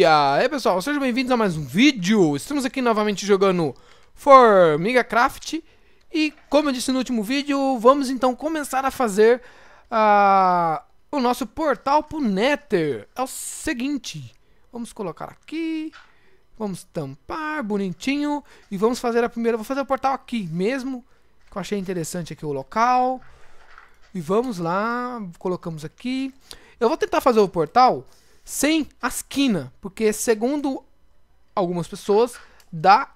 dia! E aí, pessoal, sejam bem-vindos a mais um vídeo! Estamos aqui novamente jogando Formiga Craft e, como eu disse no último vídeo, vamos então começar a fazer uh, o nosso portal pro Nether. É o seguinte, vamos colocar aqui, vamos tampar bonitinho e vamos fazer a primeira... Vou fazer o portal aqui mesmo, que eu achei interessante aqui o local... E vamos lá, colocamos aqui. Eu vou tentar fazer o portal sem asquina, porque segundo algumas pessoas dá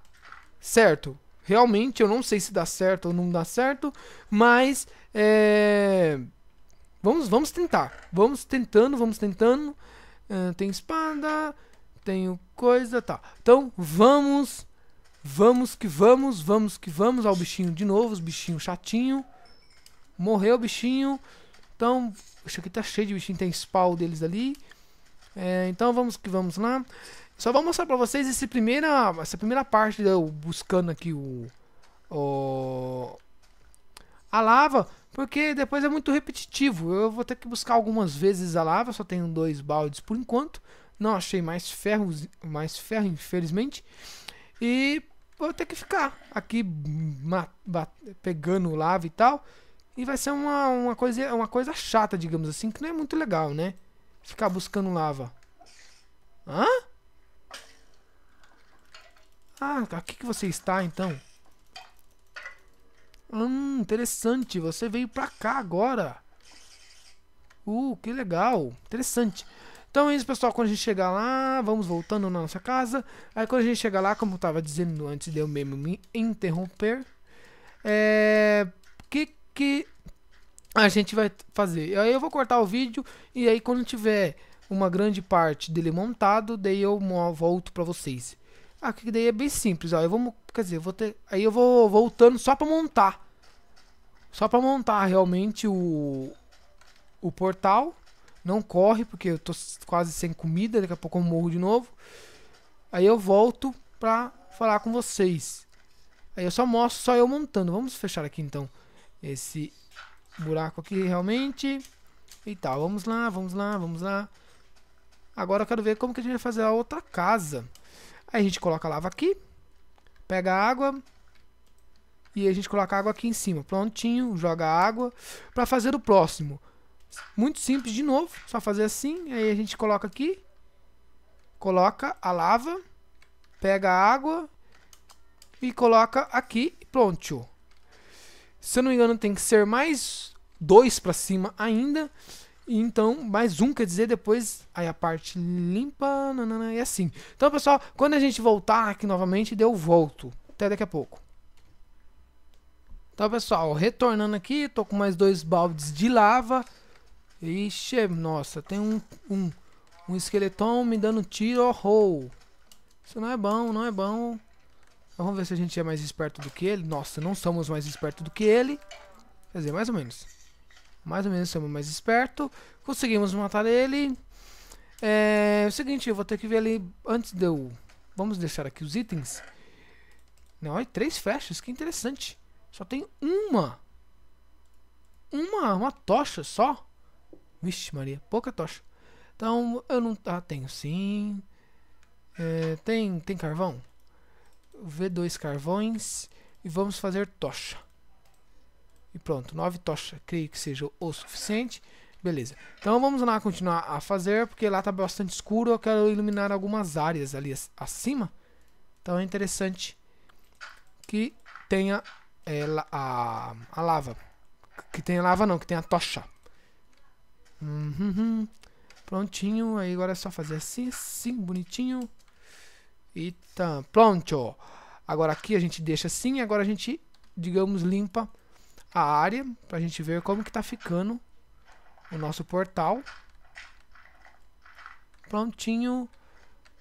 certo. Realmente eu não sei se dá certo ou não dá certo, mas é... vamos vamos tentar. Vamos tentando, vamos tentando. Uh, tem espada, tenho coisa, tá. Então vamos, vamos que vamos, vamos que vamos ao bichinho de novo, os bichinhos chatinho. Morreu o bichinho. Então, isso aqui tá cheio de bichinho, tem spawn deles ali. É, então vamos que vamos lá. Só vou mostrar pra vocês esse primeira, essa primeira parte eu buscando aqui o, o a lava, porque depois é muito repetitivo. Eu vou ter que buscar algumas vezes a lava, só tenho dois baldes por enquanto. Não achei mais ferros, mais ferro, infelizmente. E vou ter que ficar aqui pegando lava e tal. E vai ser uma, uma, coisa, uma coisa chata, digamos assim, que não é muito legal, né? ficar buscando lava? Hã? Ah, aqui que você está então? Hum, interessante. Você veio pra cá agora. Uh, que legal. Interessante. Então é isso, pessoal. Quando a gente chegar lá, vamos voltando na nossa casa. Aí quando a gente chegar lá, como eu tava dizendo antes de eu mesmo me interromper, é... Que que a gente vai fazer. Aí eu vou cortar o vídeo e aí quando tiver uma grande parte dele montado, daí eu volto para vocês. Aqui ah, daí é bem simples, ó. Eu vou, quer dizer, eu vou ter, aí eu vou voltando só para montar. Só para montar realmente o o portal. Não corre porque eu tô quase sem comida, daqui a pouco eu morro de novo. Aí eu volto para falar com vocês. Aí eu só mostro só eu montando. Vamos fechar aqui então esse buraco aqui realmente. E tal, vamos lá, vamos lá, vamos lá. Agora eu quero ver como que a gente vai fazer a outra casa. Aí a gente coloca a lava aqui, pega a água e a gente coloca a água aqui em cima. Prontinho, joga a água para fazer o próximo. Muito simples de novo, só fazer assim, aí a gente coloca aqui, coloca a lava, pega a água e coloca aqui, pronto. Se eu não me engano, tem que ser mais dois para cima ainda. E então, mais um, quer dizer, depois aí a parte limpa nanana, e assim. Então, pessoal, quando a gente voltar aqui novamente, eu volto. Até daqui a pouco. Então, pessoal, retornando aqui, tô com mais dois baldes de lava. Ixi, nossa, tem um, um, um esqueletão me dando tiro. Oh, oh. Isso não é bom, não é bom vamos ver se a gente é mais esperto do que ele. Nossa, não somos mais esperto do que ele. Quer dizer, mais ou menos. Mais ou menos somos mais esperto. Conseguimos matar ele. É, é o seguinte, eu vou ter que ver ali antes de eu... Vamos deixar aqui os itens. Não, olha, três flechas, que interessante. Só tem uma. Uma, uma tocha só. Vixe Maria, pouca tocha. Então, eu não... Ah, tenho sim. É, tem, tem carvão? V2 carvões e vamos fazer tocha. E pronto, 9 tochas, creio que seja o suficiente. Beleza. Então vamos lá continuar a fazer, porque lá está bastante escuro, eu quero iluminar algumas áreas ali acima. Então é interessante que tenha é, a, a lava. Que tenha lava não, que tenha tocha. Uhum. Prontinho, aí agora é só fazer assim, assim, bonitinho. E tá, pronto. Agora aqui a gente deixa assim, agora a gente, digamos, limpa a área para a gente ver como que está ficando o nosso portal. Prontinho.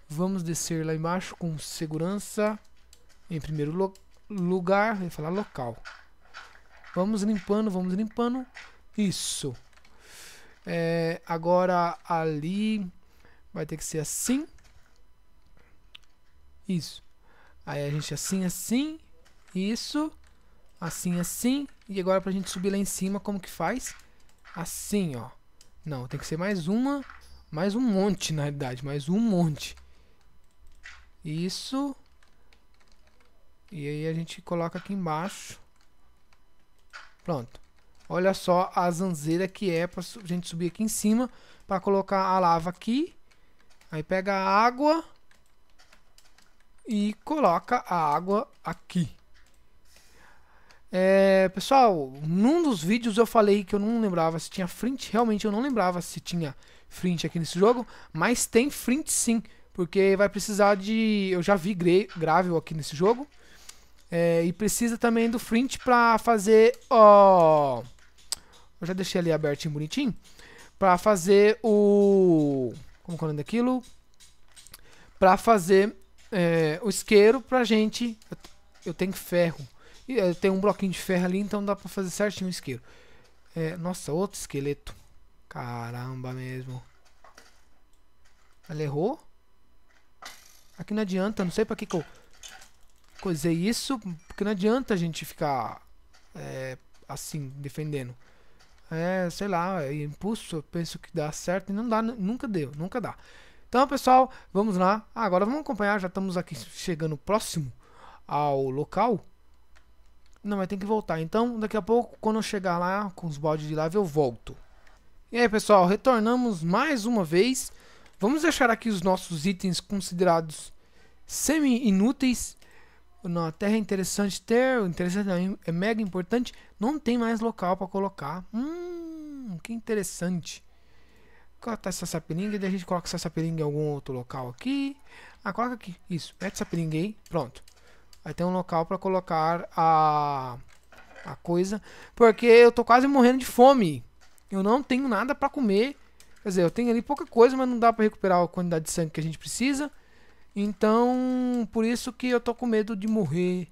Vamos descer lá embaixo com segurança em primeiro lo lugar, eu ia falar local. Vamos limpando, vamos limpando. Isso. É, agora ali vai ter que ser assim. Isso. Aí a gente assim, assim, isso, assim, assim. E agora pra gente subir lá em cima, como que faz? Assim, ó. Não, tem que ser mais uma, mais um monte, na realidade, mais um monte. Isso. E aí a gente coloca aqui embaixo. Pronto. Olha só a zanzeira que é pra gente subir aqui em cima, para colocar a lava aqui. Aí pega a água e coloca a água aqui. É, pessoal, num dos vídeos eu falei que eu não lembrava se tinha frente. Realmente eu não lembrava se tinha frente aqui nesse jogo, mas tem frente sim, porque vai precisar de. Eu já vi gravel aqui nesse jogo. É, e precisa também do frente para fazer. Ó, eu já deixei ali abertinho bonitinho. Para fazer o. Como que é o nome daquilo? Para fazer é, o isqueiro pra gente. Eu tenho ferro. E é, um bloquinho de ferro ali, então dá pra fazer certinho o isqueiro. É, nossa, outro esqueleto. Caramba mesmo. Ela errou? Aqui não adianta, não sei pra que, que eu coisei isso, porque não adianta a gente ficar é, assim, defendendo. É, sei lá, é impulso, eu penso que dá certo e não dá, nunca deu, nunca dá. Então, pessoal, vamos lá. Ah, agora vamos acompanhar, já estamos aqui chegando próximo ao local. Não, mas tem que voltar. Então, daqui a pouco, quando eu chegar lá com os baldes de lava, eu volto. E aí, pessoal, retornamos mais uma vez. Vamos deixar aqui os nossos itens considerados semi-inúteis. Na terra é interessante ter, interessante não, é mega importante. Não tem mais local para colocar. Hum, que interessante corta essa saperinga e a gente coloca essa saperinga em algum outro local aqui. Ah, coloca aqui. Isso. Mete essa seringa aí. Pronto. Aí tem um local para colocar a, a coisa. Porque eu tô quase morrendo de fome. Eu não tenho nada para comer. Quer dizer, eu tenho ali pouca coisa, mas não dá para recuperar a quantidade de sangue que a gente precisa. Então, por isso que eu tô com medo de morrer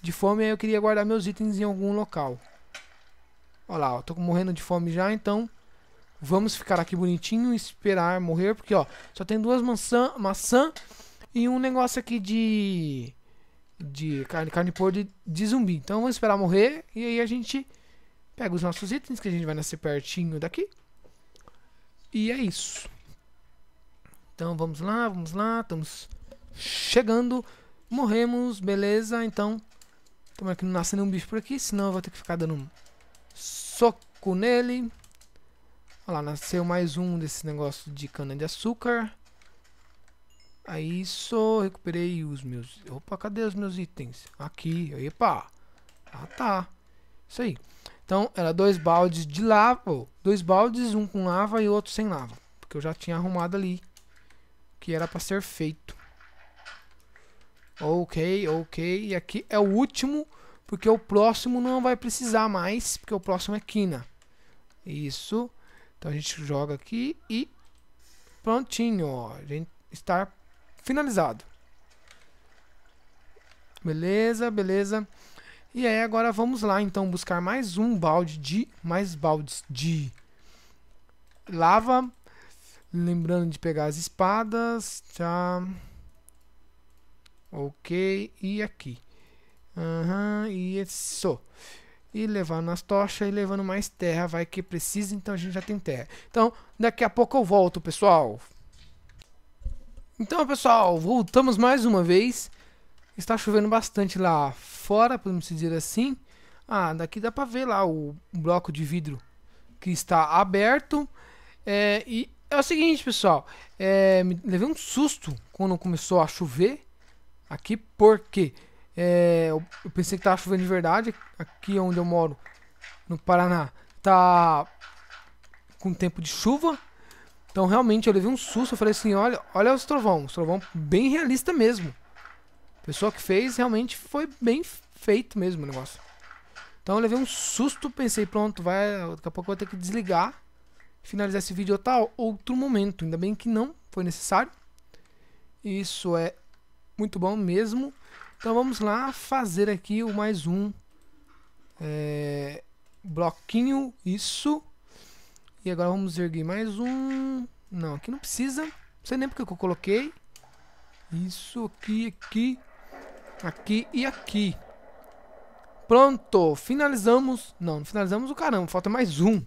de fome. Aí eu queria guardar meus itens em algum local. Olha lá, eu tô morrendo de fome já, então Vamos ficar aqui bonitinho e esperar morrer, porque ó, só tem duas maçã, maçã e um negócio aqui de de carne, carne podre de, zumbi. Então vamos esperar morrer e aí a gente pega os nossos itens que a gente vai nascer pertinho daqui. E é isso. Então vamos lá, vamos lá, estamos chegando. Morremos, beleza, então é que não nasce nenhum bicho por aqui, senão eu vou ter que ficar dando um soco nele. Olha lá, nasceu mais um desse negócio de cana-de-açúcar. Aí só recuperei os meus... Opa, cadê os meus itens? Aqui, epa! Ah, tá. Isso aí. Então, era dois baldes de lava. Dois baldes, um com lava e outro sem lava. Porque eu já tinha arrumado ali. Que era pra ser feito. Ok, ok. E aqui é o último. Porque o próximo não vai precisar mais. Porque o próximo é quina. Isso. Então a gente joga aqui e prontinho, ó, a gente está finalizado. Beleza, beleza. E aí agora vamos lá então buscar mais um balde de mais baldes de lava. Lembrando de pegar as espadas, tá? Ok, e aqui. Aham, uhum, isso e levando as tochas e levando mais terra, vai que precisa, então a gente já tem terra. Então, daqui a pouco eu volto, pessoal. Então, pessoal, voltamos mais uma vez. Está chovendo bastante lá fora, podemos dizer assim. Ah, daqui dá para ver lá o bloco de vidro que está aberto. É, e é o seguinte, pessoal. É, me levei um susto quando começou a chover aqui, porque quê? É, eu pensei que tava chovendo de verdade. Aqui é onde eu moro, no Paraná, tá com tempo de chuva. Então realmente eu levei um susto. Eu falei assim: olha, olha os trovão. Os trovão bem realista mesmo. A pessoa que fez realmente foi bem feito mesmo o negócio. Então eu levei um susto. Pensei: pronto, vai, daqui a pouco eu vou ter que desligar. Finalizar esse vídeo tá outro momento. Ainda bem que não foi necessário. Isso é muito bom mesmo. Então vamos lá fazer aqui o mais um é, bloquinho, isso. E agora vamos erguer mais um. Não, aqui não precisa. Não sei nem porque eu coloquei. Isso aqui, aqui, aqui e aqui. Pronto, finalizamos. Não, não finalizamos o caramba, falta mais um.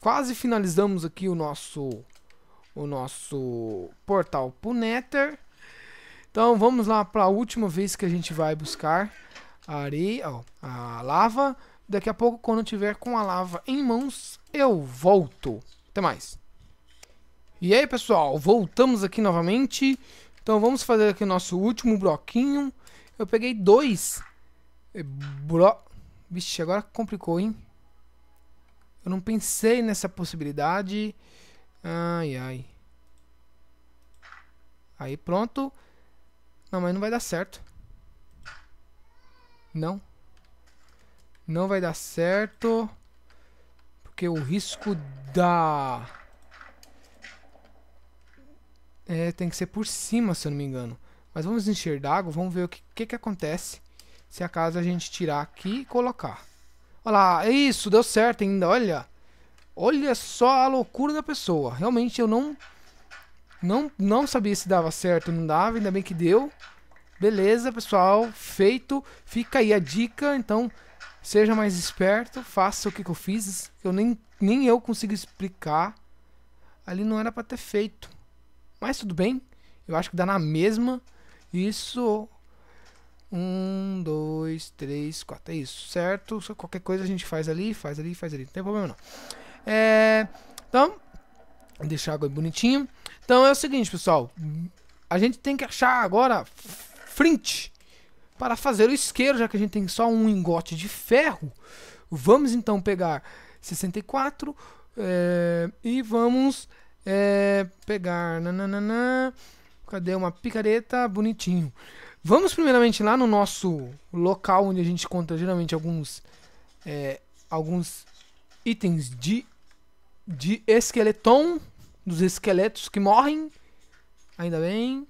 Quase finalizamos aqui o nosso o nosso portal pro Nether. Então vamos lá para a última vez que a gente vai buscar a areia, ó, a lava. Daqui a pouco, quando eu tiver com a lava em mãos, eu volto. Até mais. E aí, pessoal, voltamos aqui novamente. Então vamos fazer aqui o nosso último bloquinho. Eu peguei dois. Eh, Bro... Vixe, agora complicou, hein? Eu não pensei nessa possibilidade. Ai, ai. Aí, pronto. Não, mas não vai dar certo. Não. Não vai dar certo. Porque o risco da... É, tem que ser por cima, se eu não me engano. Mas vamos encher d'água, vamos ver o que, que, que acontece se acaso a gente tirar aqui e colocar. Olha lá, é isso, deu certo ainda, olha. Olha só a loucura da pessoa. Realmente eu não não, não sabia se dava certo não dava, ainda bem que deu. Beleza, pessoal, feito. Fica aí a dica, então seja mais esperto, faça o que, que eu fiz. Eu nem, nem eu consigo explicar. Ali não era para ter feito. Mas tudo bem, eu acho que dá na mesma. Isso. Um, dois, três, quatro. É isso, certo? Só qualquer coisa a gente faz ali, faz ali, faz ali. Não tem problema não. É, então, Deixar agora bonitinho. Então é o seguinte, pessoal. A gente tem que achar agora frente para fazer o isqueiro, já que a gente tem só um engote de ferro. Vamos então pegar 64 é, eh, e vamos é, pegar. Nananana, cadê uma picareta? Bonitinho. Vamos primeiramente lá no nosso local onde a gente encontra geralmente alguns, é, alguns itens de de esqueleton, dos esqueletos que morrem. Ainda bem.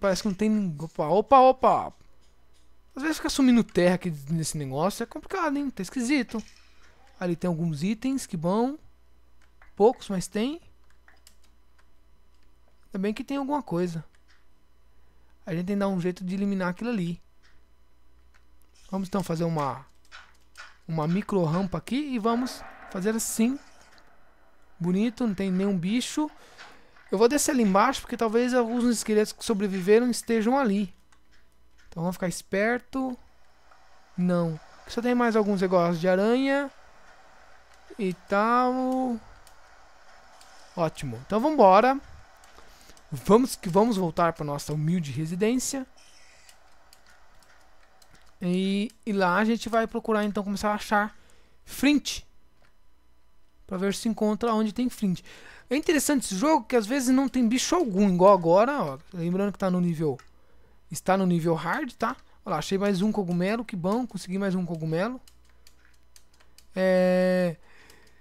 Parece que não tem. Opa, opa, opa. Às vezes fica sumindo terra aqui nesse negócio. É complicado, hein? Tá esquisito. Ali tem alguns itens, que bom. Poucos, mas tem. Ainda bem que tem alguma coisa. A gente tem que dar um jeito de eliminar aquilo ali. Vamos então fazer uma uma micro rampa aqui e vamos fazer assim. Bonito, não tem nenhum bicho. Eu vou descer ali embaixo porque talvez alguns esqueletos que sobreviveram estejam ali. Então vamos ficar esperto. Não. Só tem mais alguns negócios de aranha. E tal. Ótimo. Então vamos embora. Vamos que vamos voltar para nossa humilde residência. E, e, lá a gente vai procurar então começar a achar frente para ver se encontra onde tem Flint. É interessante esse jogo que às vezes não tem bicho algum, igual agora, ó, lembrando que tá no nível está no nível hard, tá? Olha lá, achei mais um cogumelo, que bom, consegui mais um cogumelo. É...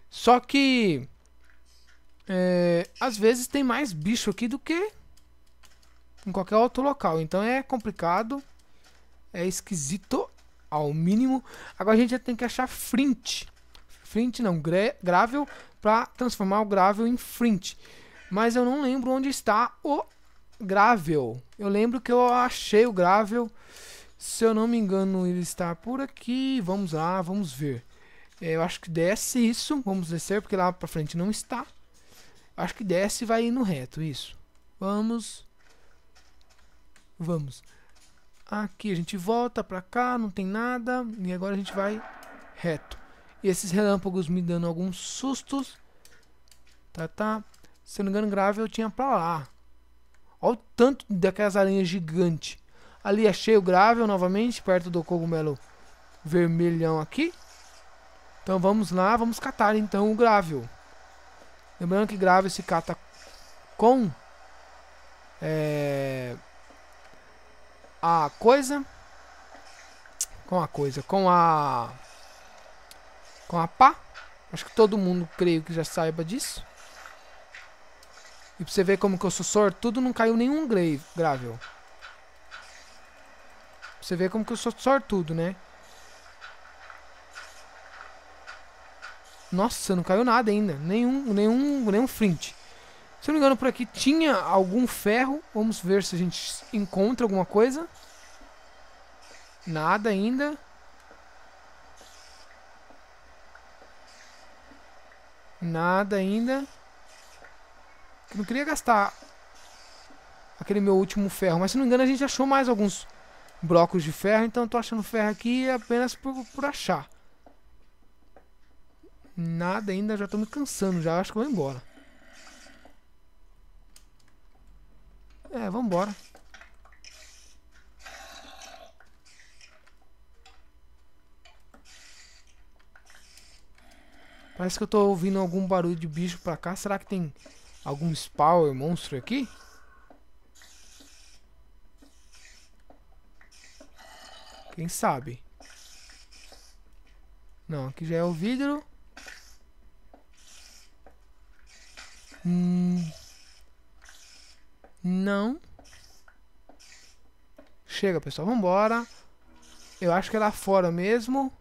Só que... É... Às vezes tem mais bicho aqui do que em qualquer outro local. Então é complicado, é esquisito ao mínimo. Agora a gente já tem que achar Flint Flint não, gravel, para transformar o gravel em flint. Mas eu não lembro onde está o gravel. Eu lembro que eu achei o gravel. Se eu não me engano, ele está por aqui. Vamos lá, vamos ver. É, eu acho que desce isso. Vamos descer, porque lá para frente não está. Acho que desce e vai indo reto, isso. Vamos. Vamos. Aqui a gente volta pra cá, não tem nada. E agora a gente vai reto. E esses relâmpagos me dando alguns sustos. Tá, tá. Se eu não me engano, grave eu tinha pra lá. Olha o tanto daquelas aranhas gigantes. Ali achei é o grave novamente, perto do cogumelo vermelhão aqui. Então vamos lá, vamos catar então o grávio Lembrando que grávio se cata com é, a coisa, com a coisa, com a com a pá. Acho que todo mundo, creio que já saiba disso. E pra você ver como que eu sou sortudo, não caiu nenhum grave, Pra você ver como que eu sou sortudo, né? Nossa, não caiu nada ainda. Nenhum, nenhum, nenhum frint. Se não me engano, por aqui tinha algum ferro. Vamos ver se a gente encontra alguma coisa. Nada ainda. Nada ainda. Eu não queria gastar aquele meu último ferro. Mas se não me engano, a gente achou mais alguns blocos de ferro. Então eu tô achando ferro aqui apenas por, por achar. Nada ainda, já tô me cansando já. Acho que vou embora. É, vambora. embora. Parece que eu tô ouvindo algum barulho de bicho pra cá. Será que tem algum spawner monstro aqui? Quem sabe? Não, aqui já é o vidro. Hum. Não. Chega, pessoal. Vambora. Eu acho que é lá fora mesmo.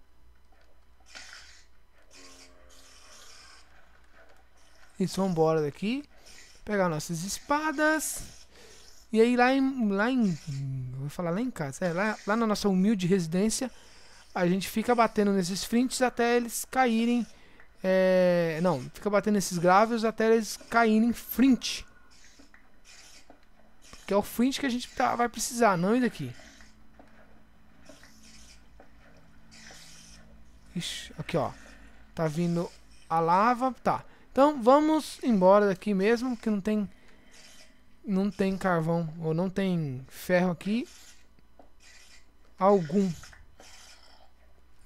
Eles vão embora daqui. Pegar nossas espadas. E aí lá em. Lá em vou falar lá em casa. É, lá, lá na nossa humilde residência, a gente fica batendo nesses frintes até eles caírem. É, não, fica batendo nesses grávios até eles caírem em frente. Que é o frente que a gente tá, vai precisar, não isso daqui Ixi, aqui ó. Tá vindo a lava. Tá. Então vamos embora daqui mesmo, que não tem não tem carvão ou não tem ferro aqui algum.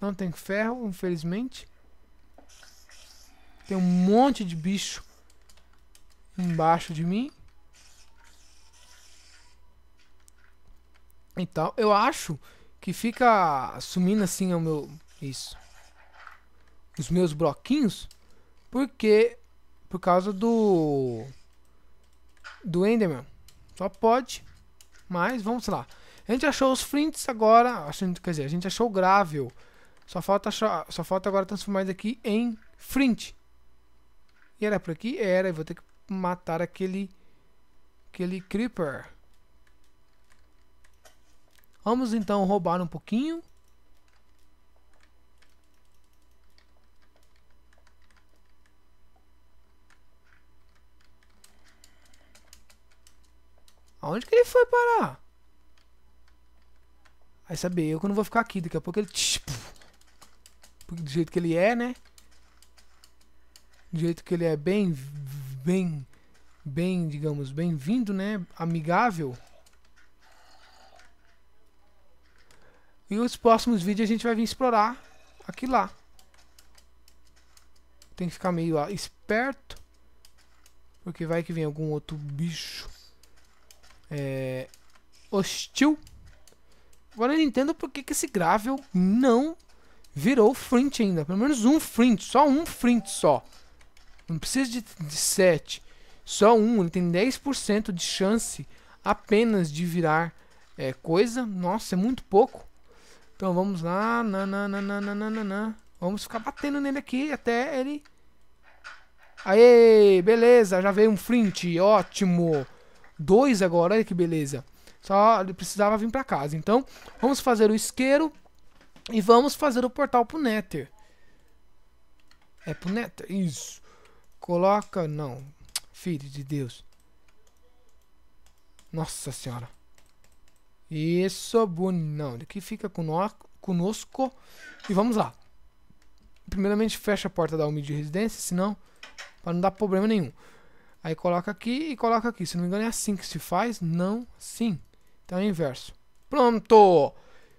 Não tem ferro, infelizmente. Tem um monte de bicho embaixo de mim. então Eu acho que fica sumindo assim o meu isso. Os meus bloquinhos porque por causa do. Do Enderman. Só pode. Mas vamos lá. A gente achou os flints agora. Quer dizer, a gente achou o Gravel. Só falta, achar, só falta agora transformar isso aqui em Flint. E era por aqui? Era. Eu vou ter que matar aquele. Aquele Creeper. Vamos então roubar um pouquinho. Aonde que ele foi parar? Aí saber eu que não vou ficar aqui. Daqui a pouco ele... Do jeito que ele é, né? Do jeito que ele é bem... Bem... Bem, digamos, bem-vindo, né? Amigável. E os próximos vídeos a gente vai vir explorar aqui lá. Tem que ficar meio ó, esperto. Porque vai que vem algum outro bicho é, hostil. Agora eu não entendo por que, que esse gravel não virou frente ainda. Pelo menos um frente, só um frente só. Não precisa de, de 7. Só um, ele tem 10% de chance apenas de virar é, coisa. Nossa, é muito pouco. Então vamos lá. Nananana. Vamos ficar batendo nele aqui até ele... Aê, beleza, já veio um frente ótimo dois agora, olha que beleza. Só ele precisava vir para casa. Então, vamos fazer o isqueiro e vamos fazer o portal pro Nether. É pro Nether, isso. Coloca, não. Filho de Deus. Nossa senhora. Isso, bonão. Aqui fica conosco, conosco. E vamos lá. Primeiramente, fecha a porta da humilde residência, senão... Pra não dar problema nenhum. Aí coloca aqui e coloca aqui. Se não me engano, é assim que se faz? Não, sim. Então é inverso. Pronto!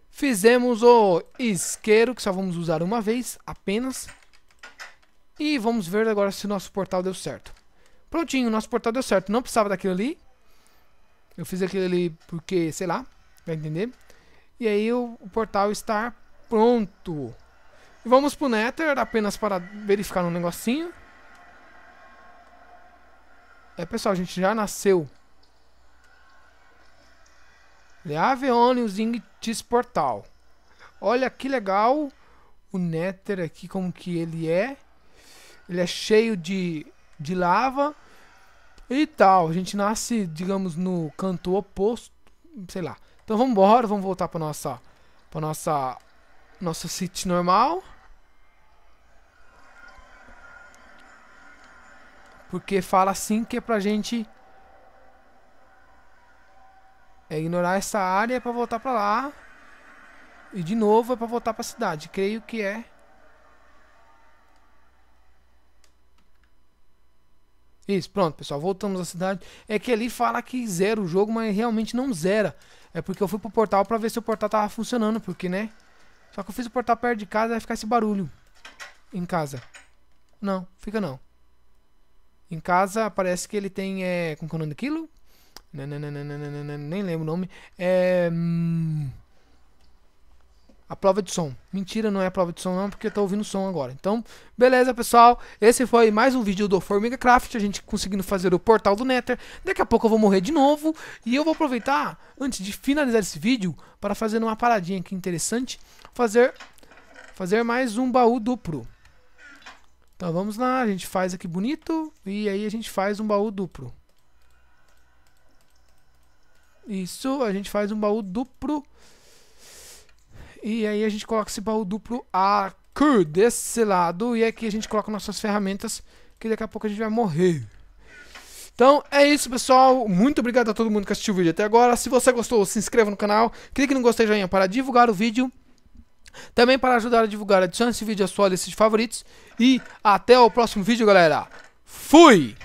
Fizemos o isqueiro, que só vamos usar uma vez apenas. E vamos ver agora se nosso portal deu certo. Prontinho, nosso portal deu certo. Não precisava daquilo ali. Eu fiz aquilo ali porque, sei lá, vai entender. E aí o, o portal está pronto. E vamos pro Nether apenas para verificar um negocinho. É, pessoal, a gente já nasceu. Leave on zing this portal. Olha que legal o Nether aqui, como que ele é. Ele é cheio de, de lava e tal. A gente nasce, digamos, no canto oposto, sei lá. Então vamos embora, vamos voltar para nossa para nossa nosso sítio normal. Porque fala assim que é pra gente é ignorar essa área é para voltar para lá. E de novo é para voltar para a cidade. Creio que é. Isso, pronto, pessoal. Voltamos à cidade. É que ali fala que zera o jogo, mas realmente não zera. É porque eu fui pro portal para ver se o portal tava funcionando, porque, né? Só que eu fiz o portal perto de casa, vai ficar esse barulho em casa. Não, fica não. Em casa parece que ele tem. É, como é o nome daquilo? Nem lembro o nome. É. Hum, a prova de som. Mentira, não é a prova de som não, porque eu tô ouvindo som agora. Então, beleza, pessoal. Esse foi mais um vídeo do Formiga Craft, a gente conseguindo fazer o portal do Nether. Daqui a pouco eu vou morrer de novo, e eu vou aproveitar, antes de finalizar esse vídeo, para fazer uma paradinha aqui interessante, fazer, fazer mais um baú duplo. Então vamos lá, a gente faz aqui bonito e aí a gente faz um baú duplo. Isso, a gente faz um baú duplo. E aí a gente coloca esse baú duplo aqui, desse lado. E aqui a gente coloca nossas ferramentas, que daqui a pouco a gente vai morrer. Então é isso, pessoal. Muito obrigado a todo mundo que assistiu o vídeo até agora. Se você gostou, se inscreva no canal. Clique no gostei joinha para divulgar o vídeo. Também para ajudar a divulgar, adicione esse vídeo à sua lista de favoritos. E até o próximo vídeo, galera. Fui!